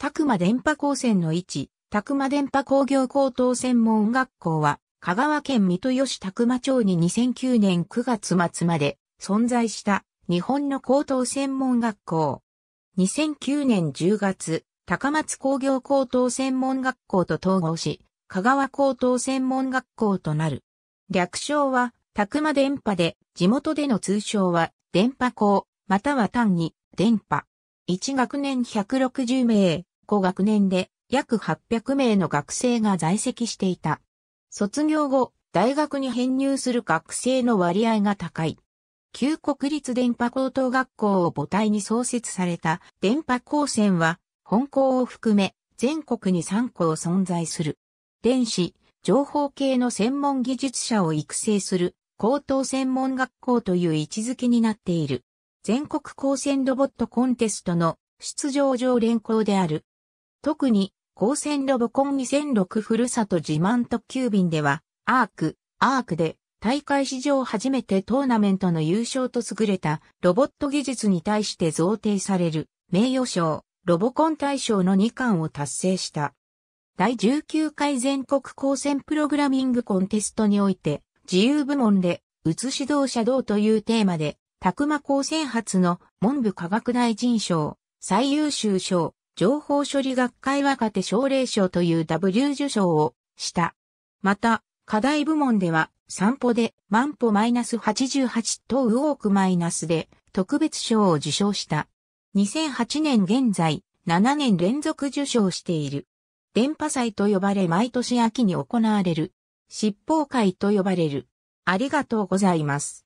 拓馬電波高専の位置、拓馬電波工業高等専門学校は、香川県三豊市拓馬町に2009年9月末まで存在した日本の高等専門学校。2009年10月、高松工業高等専門学校と統合し、香川高等専門学校となる。略称は、拓馬電波で、地元での通称は、電波校、または単に、電波。1学年160名、高学年で約800名の学生が在籍していた。卒業後、大学に編入する学生の割合が高い。旧国立電波高等学校を母体に創設された電波高専は、本校を含め全国に3校存在する。電子、情報系の専門技術者を育成する高等専門学校という位置づけになっている。全国高専ロボットコンテストの出場上連校である特に、高専ロボコン2006ふるさと自慢特急便では、アーク、アークで、大会史上初めてトーナメントの優勝と優れたロボット技術に対して贈呈される名誉賞、ロボコン大賞の2冠を達成した。第19回全国高専プログラミングコンテストにおいて、自由部門で、うつ指導者道というテーマで、たくま高専発の文部科学大臣賞、最優秀賞、情報処理学会若手奨励賞という W 受賞をした。また、課題部門では、散歩で万歩マイナス88とウォークマイナスで特別賞を受賞した。2008年現在、7年連続受賞している。電波祭と呼ばれ毎年秋に行われる。執法会と呼ばれる。ありがとうございます。